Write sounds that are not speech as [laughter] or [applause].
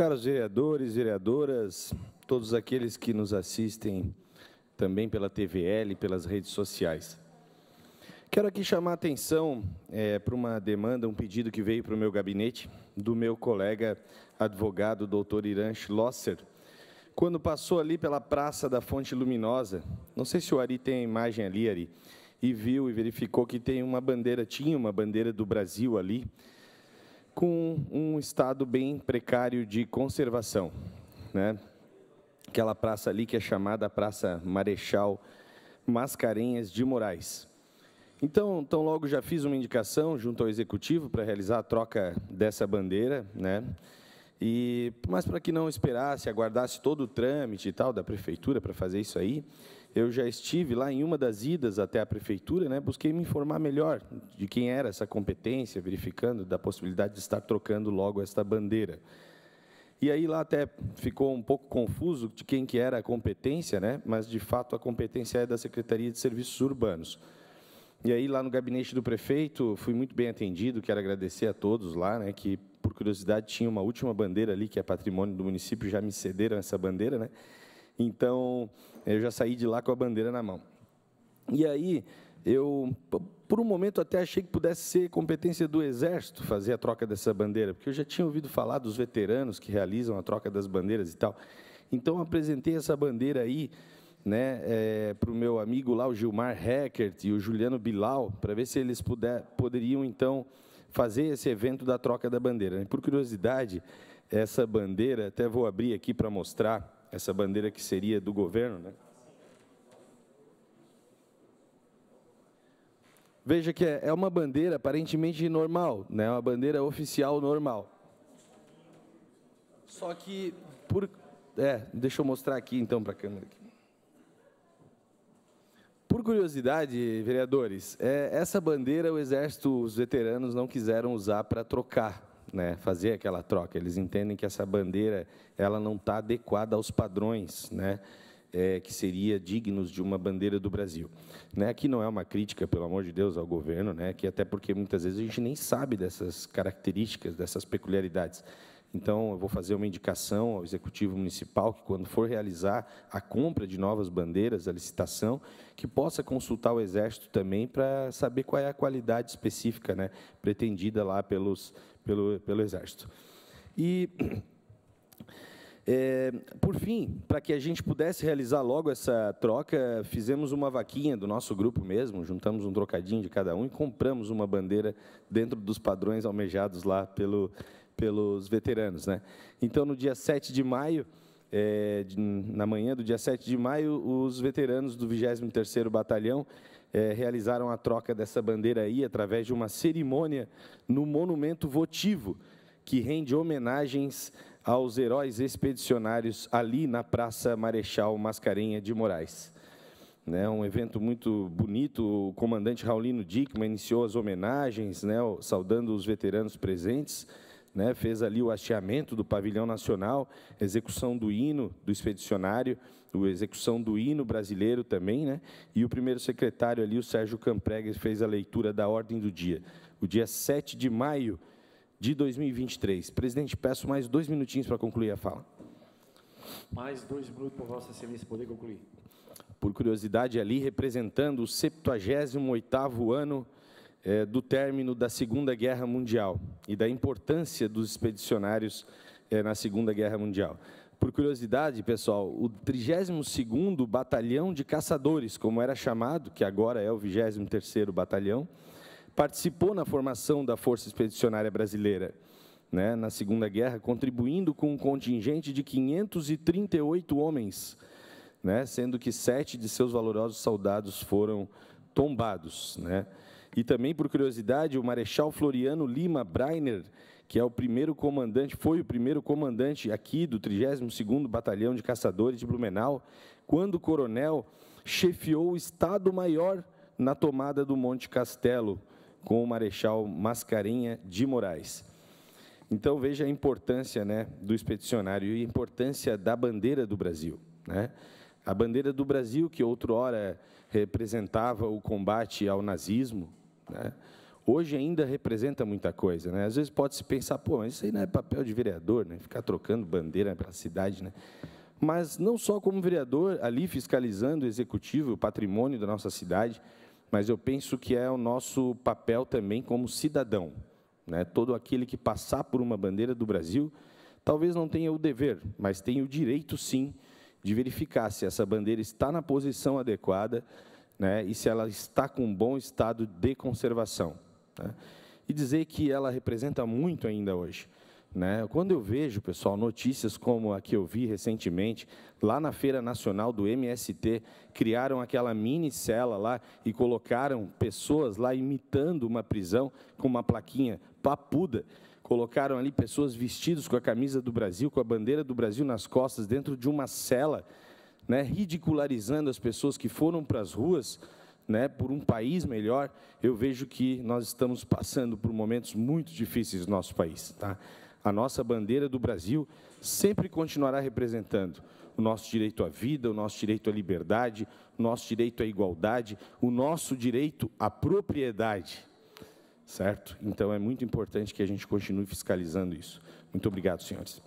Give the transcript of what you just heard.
caros vereadores, vereadoras, todos aqueles que nos assistem também pela TVL, pelas redes sociais. Quero aqui chamar a atenção é, para uma demanda, um pedido que veio para o meu gabinete, do meu colega advogado, doutor Irã Schlosser, quando passou ali pela Praça da Fonte Luminosa, não sei se o Ari tem a imagem ali, Ari, e viu e verificou que tem uma bandeira, tinha uma bandeira do Brasil ali, com um estado bem precário de conservação. Né? Aquela praça ali que é chamada Praça Marechal Mascarenhas de Moraes. Então, então logo já fiz uma indicação junto ao executivo para realizar a troca dessa bandeira, né? E, mas para que não esperasse, aguardasse todo o trâmite e tal da prefeitura para fazer isso aí, eu já estive lá em uma das idas até a prefeitura, né, busquei me informar melhor de quem era essa competência, verificando da possibilidade de estar trocando logo esta bandeira. E aí lá até ficou um pouco confuso de quem que era a competência, né, mas de fato a competência é da Secretaria de Serviços Urbanos. E aí lá no gabinete do prefeito fui muito bem atendido, quero agradecer a todos lá, né, que por curiosidade, tinha uma última bandeira ali, que é patrimônio do município, já me cederam essa bandeira, né? Então, eu já saí de lá com a bandeira na mão. E aí, eu, por um momento, até achei que pudesse ser competência do Exército fazer a troca dessa bandeira, porque eu já tinha ouvido falar dos veteranos que realizam a troca das bandeiras e tal. Então, apresentei essa bandeira aí né, é, para o meu amigo lá, o Gilmar Heckert e o Juliano Bilal, para ver se eles puder, poderiam, então, fazer esse evento da troca da bandeira. Né? Por curiosidade, essa bandeira, até vou abrir aqui para mostrar, essa bandeira que seria do governo, né? Veja que é, é uma bandeira aparentemente normal, né? uma bandeira oficial normal. Só que, por... É, deixa eu mostrar aqui então para a câmera. Aqui. Por curiosidade, vereadores, é, essa bandeira o Exército, os veteranos não quiseram usar para trocar, né, fazer aquela troca. Eles entendem que essa bandeira ela não está adequada aos padrões, né, é, que seria dignos de uma bandeira do Brasil. Né, aqui não é uma crítica, pelo amor de Deus, ao governo, né, que até porque muitas vezes a gente nem sabe dessas características, dessas peculiaridades. Então, eu vou fazer uma indicação ao Executivo Municipal que, quando for realizar a compra de novas bandeiras, a licitação, que possa consultar o Exército também para saber qual é a qualidade específica né, pretendida lá pelos, pelo, pelo Exército. E, é, [clears throat] por fim, para que a gente pudesse realizar logo essa troca, fizemos uma vaquinha do nosso grupo mesmo, juntamos um trocadinho de cada um e compramos uma bandeira dentro dos padrões almejados lá pelo pelos veteranos. Né? Então, no dia 7 de maio, é, na manhã do dia 7 de maio, os veteranos do 23º Batalhão é, realizaram a troca dessa bandeira aí através de uma cerimônia no Monumento Votivo, que rende homenagens aos heróis expedicionários ali na Praça Marechal Mascarenha de Moraes. Né, um evento muito bonito, o comandante Raulino Dickman iniciou as homenagens, né, saudando os veteranos presentes, né, fez ali o hasteamento do pavilhão nacional, execução do hino do expedicionário, o execução do hino brasileiro também, né, e o primeiro secretário ali, o Sérgio Campregues, fez a leitura da ordem do dia. O dia 7 de maio de 2023. Presidente, peço mais dois minutinhos para concluir a fala. Mais dois minutos para Vossa Excelência poder concluir. Por curiosidade, ali representando o 78º ano é, do término da Segunda Guerra Mundial e da importância dos expedicionários é, na Segunda Guerra Mundial. Por curiosidade, pessoal, o 32º Batalhão de Caçadores, como era chamado, que agora é o 23º Batalhão, participou na formação da Força Expedicionária Brasileira né, na Segunda Guerra, contribuindo com um contingente de 538 homens, né, sendo que sete de seus valorosos soldados foram tombados. Né. E também, por curiosidade, o Marechal Floriano Lima Breiner, que é o primeiro comandante, foi o primeiro comandante aqui do 32º Batalhão de Caçadores de Blumenau, quando coronel chefiou o Estado-Maior na tomada do Monte Castelo com o Marechal Mascarenha de Moraes. Então veja a importância, né, do expedicionário e a importância da bandeira do Brasil, né? A bandeira do Brasil que outrora representava o combate ao nazismo, né? Hoje ainda representa muita coisa. Né? Às vezes pode se pensar, pô, mas isso aí não é papel de vereador, né? ficar trocando bandeira para a cidade. Né? Mas não só como vereador, ali fiscalizando o executivo, o patrimônio da nossa cidade, mas eu penso que é o nosso papel também como cidadão. Né? Todo aquele que passar por uma bandeira do Brasil, talvez não tenha o dever, mas tenha o direito, sim, de verificar se essa bandeira está na posição adequada, né, e se ela está com um bom estado de conservação. Né? E dizer que ela representa muito ainda hoje. Né? Quando eu vejo, pessoal, notícias como a que eu vi recentemente, lá na Feira Nacional do MST, criaram aquela mini cela lá e colocaram pessoas lá imitando uma prisão com uma plaquinha papuda. Colocaram ali pessoas vestidas com a camisa do Brasil, com a bandeira do Brasil nas costas, dentro de uma cela né, ridicularizando as pessoas que foram para as ruas né, por um país melhor, eu vejo que nós estamos passando por momentos muito difíceis no nosso país. Tá? A nossa bandeira do Brasil sempre continuará representando o nosso direito à vida, o nosso direito à liberdade, o nosso direito à igualdade, o nosso direito à propriedade. Certo? Então é muito importante que a gente continue fiscalizando isso. Muito obrigado, senhores.